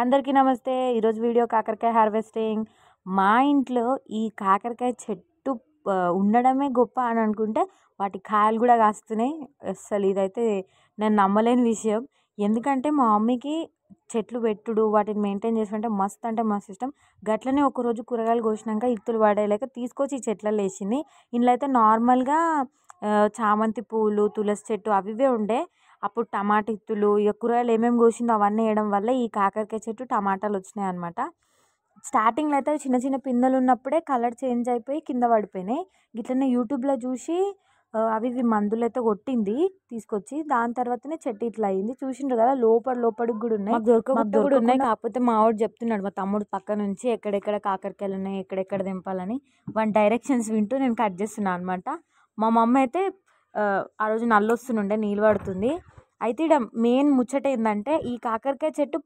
అందరికీ నమస్తే ఈరోజు వీడియో కాకరకాయ హార్వెస్టింగ్ మా ఇంట్లో ఈ కాకరకాయ చెట్టు ఉండడమే గొప్ప అని అనుకుంటే వాటి కాయలు కూడా కాస్తున్నాయి అసలు ఇదైతే నేను నమ్మలేని విషయం ఎందుకంటే మా మమ్మీకి చెట్లు పెట్టుడు వాటిని మెయింటైన్ చేసుకుంటే మస్త్ అంటే మస్తు ఇష్టం గట్లనే ఒకరోజు కూరగాయలు కోసినాక ఇత్తులు పడేయలేక తీసుకొచ్చి చెట్లలో వేసింది ఇందులో అయితే నార్మల్గా చామంతి పూలు తులసి చెట్టు అవివే ఉండే అప్పుడు టమాటా ఇత్తులు ఇక కూరగాయలు ఏమేమి కోసిందో అవన్నీ వేయడం వల్ల ఈ కాకరకాయ చెట్టు టమాటాలు వచ్చినాయి అనమాట స్టార్టింగ్లో అయితే చిన్న చిన్న పిందెలు ఉన్నప్పుడే కలర్ చేంజ్ అయిపోయి కింద పడిపోయినాయి గిట్లనే యూట్యూబ్లో చూసి అవి ఇవి మందులు అయితే కొట్టింది తీసుకొచ్చి దాని తర్వాతనే చెట్టు ఇట్లా అయింది చూసిండ్రు కదా లోపల లోపలికి కూడా ఉన్నాయి దొరకకుండా కూడా ఉన్నాయి కాకపోతే మా వాడు చెప్తున్నాడు మా తమ్ముడు పక్క నుంచి ఎక్కడెక్కడ కాకరకాయలు ఉన్నాయి ఎక్కడెక్కడ దింపాలని వన్ డైరెక్షన్స్ వింటూ నేను కట్ చేస్తున్నాను అనమాట మా మమ్మ అయితే ఆ రోజు నల్లొస్తుండే నీళ్ళు పడుతుంది అయితే ఇక్కడ మెయిన్ ముచ్చట ఏంటంటే ఈ కాకరకాయ చెట్టు